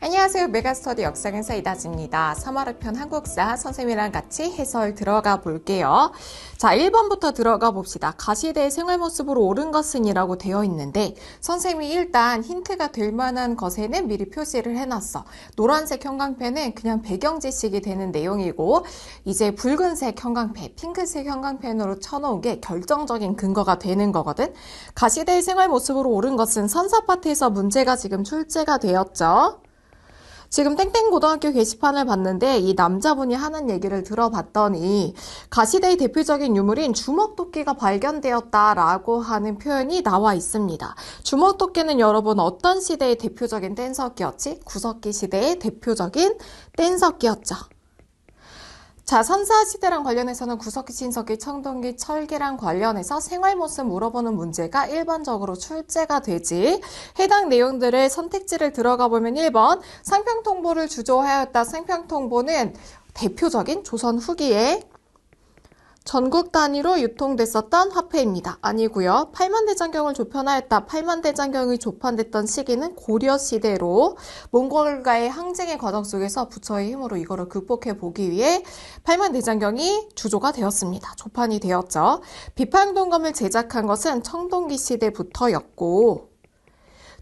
안녕하세요. 메가스터디 역사강사 이다지입니다. 3월편 한국사 선생님이랑 같이 해설 들어가 볼게요. 자, 1번부터 들어가 봅시다. 가시대의 생활 모습으로 옳은 것은이라고 되어 있는데 선생님이 일단 힌트가 될 만한 것에는 미리 표시를 해놨어. 노란색 형광펜은 그냥 배경 지식이 되는 내용이고 이제 붉은색 형광펜, 핑크색 형광펜으로 쳐놓은 게 결정적인 근거가 되는 거거든. 가시대의 생활 모습으로 옳은 것은 선사 파트에서 문제가 지금 출제가 되었죠. 지금 땡땡 고등학교 게시판을 봤는데 이 남자분이 하는 얘기를 들어봤더니 가시대의 대표적인 유물인 주먹토끼가 발견되었다라고 하는 표현이 나와 있습니다. 주먹토끼는 여러분 어떤 시대의 대표적인 댄서끼였지 구석기 시대의 대표적인 댄서끼였죠 자, 선사시대랑 관련해서는 구석기, 신석기, 청동기, 철기랑 관련해서 생활모습 물어보는 문제가 일반적으로 출제가 되지. 해당 내용들의 선택지를 들어가 보면 1번 상평통보를 주조하였다. 상평통보는 대표적인 조선 후기에 전국 단위로 유통됐었던 화폐입니다. 아니고요. 팔만 대장경을 조편하였다. 팔만 대장경이 조판됐던 시기는 고려 시대로 몽골과의 항쟁의 과정 속에서 부처의 힘으로 이거를 극복해 보기 위해 팔만 대장경이 주조가 되었습니다. 조판이 되었죠. 비판동검을 제작한 것은 청동기 시대부터였고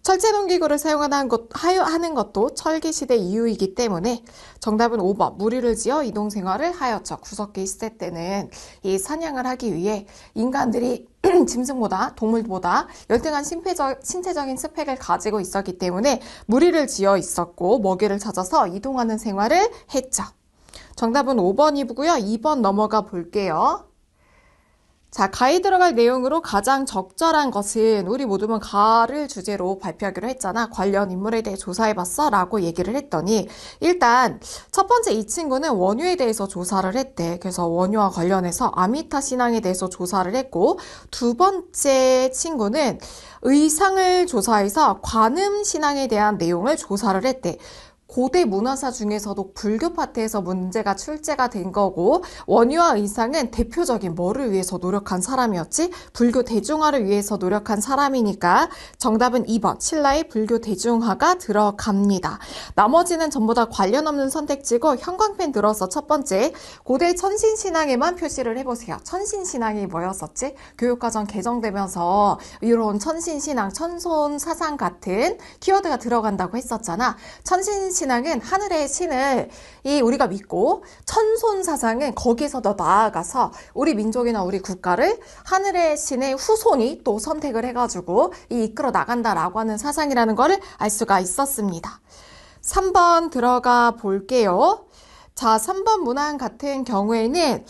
철제 농기구를 사용하는 것, 하는 것도 철기시대 이후이기 때문에 정답은 5번 무리를 지어 이동 생활을 하였죠. 구석기 시대 때는 이 사냥을 하기 위해 인간들이 짐승보다 동물보다 열등한 신폐적, 신체적인 스펙을 가지고 있었기 때문에 무리를 지어 있었고 먹이를 찾아서 이동하는 생활을 했죠. 정답은 5번이고요. 2번 넘어가 볼게요. 자, 가에 들어갈 내용으로 가장 적절한 것은 우리 모두는 가를 주제로 발표하기로 했잖아. 관련 인물에 대해 조사해봤어? 라고 얘기를 했더니 일단 첫 번째 이 친구는 원유에 대해서 조사를 했대. 그래서 원유와 관련해서 아미타 신앙에 대해서 조사를 했고 두 번째 친구는 의상을 조사해서 관음 신앙에 대한 내용을 조사를 했대. 고대 문화사 중에서도 불교 파트에서 문제가 출제가 된 거고 원유와 의상은 대표적인 뭐를 위해서 노력한 사람이었지 불교 대중화를 위해서 노력한 사람이니까 정답은 2번 신라의 불교 대중화가 들어갑니다. 나머지는 전부 다 관련 없는 선택지고 형광펜 들어서 첫 번째 고대 천신신앙에만 표시를 해보세요. 천신신앙이 뭐였었지? 교육과정 개정되면서 이런 천신신앙, 천손 사상 같은 키워드가 들어간다고 했었잖아. 천신 신앙은 하늘의 신을 이 우리가 믿고 천손 사상은 거기서 더 나아가서 우리 민족이나 우리 국가를 하늘의 신의 후손이 또 선택을 해가지고 이 이끌어 나간다라고 하는 사상이라는 것을 알 수가 있었습니다. 3번 들어가 볼게요. 자, 3번 문항 같은 경우에는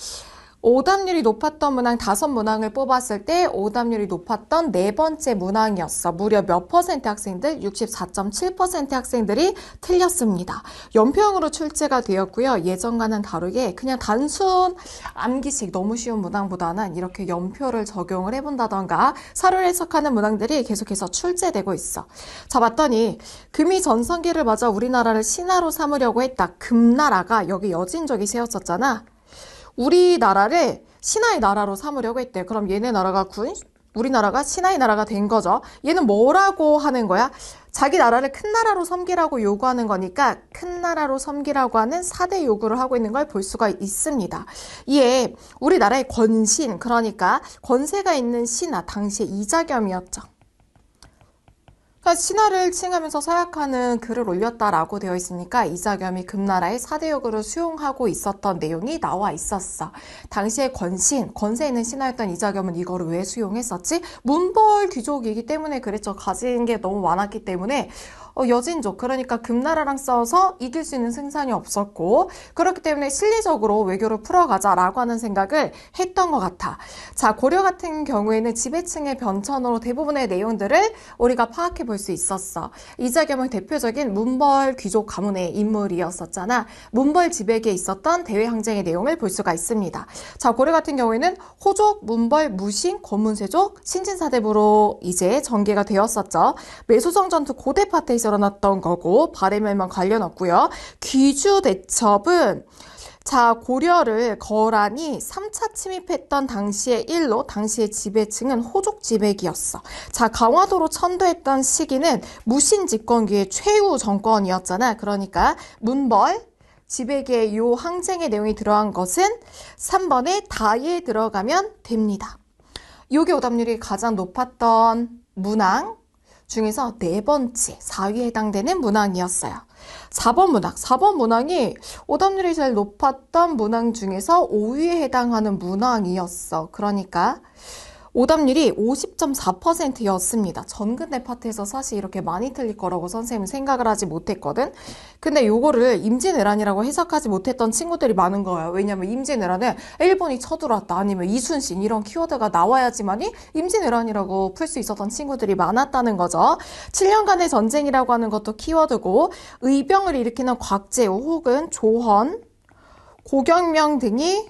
오답률이 높았던 문항 다섯 문항을 뽑았을 때 오답률이 높았던 네 번째 문항이었어. 무려 몇 퍼센트 학생들? 64.7% 학생들이 틀렸습니다. 연평으로 출제가 되었고요. 예전과는 다르게 그냥 단순 암기식 너무 쉬운 문항보다는 이렇게 연표를 적용을 해본다던가 사료를 해석하는 문항들이 계속해서 출제되고 있어. 자, 봤더니 금이 전성기를 맞아 우리나라를 신화로 삼으려고 했다. 금나라가 여기 여진족이 세웠었잖아. 우리나라를 신하의 나라로 삼으려고 했대. 그럼 얘네 나라가 군, 우리나라가 신하의 나라가 된 거죠. 얘는 뭐라고 하는 거야? 자기 나라를 큰 나라로 섬기라고 요구하는 거니까 큰 나라로 섬기라고 하는 사대 요구를 하고 있는 걸 볼 수가 있습니다. 이에 우리나라의 권신, 그러니까 권세가 있는 신하, 당시의 이자겸이었죠. 그러니까 신하를 칭하면서 사약하는 글을 올렸다라고 되어 있으니까 이자겸이 금나라의 사대역으로 수용하고 있었던 내용이 나와 있었어. 당시에 권신, 권세 있는 신하였던 이자겸은 이거를 왜 수용했었지? 문벌 귀족이기 때문에 그랬죠. 가진 게 너무 많았기 때문에 어, 여진족 그러니까 금나라랑 싸워서 이길 수 있는 승산이 없었고 그렇기 때문에 실리적으로 외교를 풀어가자라고 하는 생각을 했던 것 같아. 자 고려 같은 경우에는 지배층의 변천으로 대부분의 내용들을 우리가 파악해 볼 수 있었어. 이자겸은 대표적인 문벌 귀족 가문의 인물이었었잖아. 문벌 지배계에 있었던 대외 항쟁의 내용을 볼 수가 있습니다. 자 고려 같은 경우에는 호족, 문벌, 무신, 고문세족, 신진사대부로 이제 전개가 되었었죠. 매수성 전투 고대 파트에서 썰어났던 거고 바레멜만 관련없고요. 귀주 대첩은 자, 고려를 거란이 3차 침입했던 당시의 일로 당시의 지배층은 호족 지배기였어. 자, 강화도로 천도했던 시기는 무신 집권기의 최후 정권이었잖아. 그러니까 문벌, 지배기의 요 항쟁의 내용이 들어간 것은 3번의 다에 들어가면 됩니다. 요게 오답률이 가장 높았던 문항, 중에서 네 번째, 4위에 해당되는 문항이었어요. 4번 문항. 4번 문항이 오답률이 제일 높았던 문항 중에서 5위에 해당하는 문항이었어. 그러니까 오답률이 50.4%였습니다. 전근대 파트에서 사실 이렇게 많이 틀릴 거라고 선생님은 생각을 하지 못했거든. 근데 요거를 임진왜란이라고 해석하지 못했던 친구들이 많은 거예요. 왜냐면 임진왜란은 일본이 쳐들어왔다 아니면 이순신 이런 키워드가 나와야지만이 임진왜란이라고 풀 수 있었던 친구들이 많았다는 거죠. 7년간의 전쟁이라고 하는 것도 키워드고 의병을 일으키는 곽재우 혹은 조헌, 고경명 등이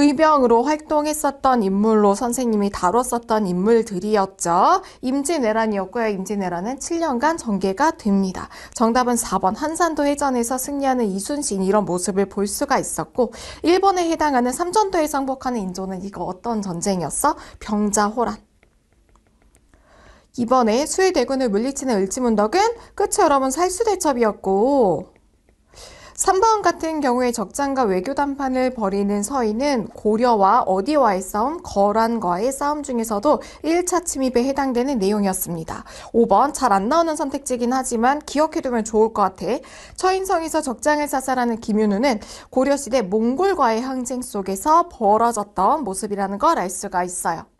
의병으로 활동했었던 인물로 선생님이 다뤘었던 인물들이었죠. 임진왜란이었고요. 임진왜란은 7년간 전개가 됩니다. 정답은 4번 한산도 해전에서 승리하는 이순신 이런 모습을 볼 수가 있었고 일본에 해당하는 삼전도에 상복하는 인조는 이거 어떤 전쟁이었어? 병자호란. 이번에 수의 대군을 물리치는 을지문덕은 끝이 여러분 살수대첩이었고 3번 같은 경우에 적장과 외교 담판을 벌이는 서인은 고려와 어디와의 싸움, 거란과의 싸움 중에서도 1차 침입에 해당되는 내용이었습니다. 5번 잘 안 나오는 선택지긴 하지만 기억해두면 좋을 것 같아. 처인성에서 적장을 사살하는 김윤우는 고려시대 몽골과의 항쟁 속에서 벌어졌던 모습이라는 걸 알 수가 있어요.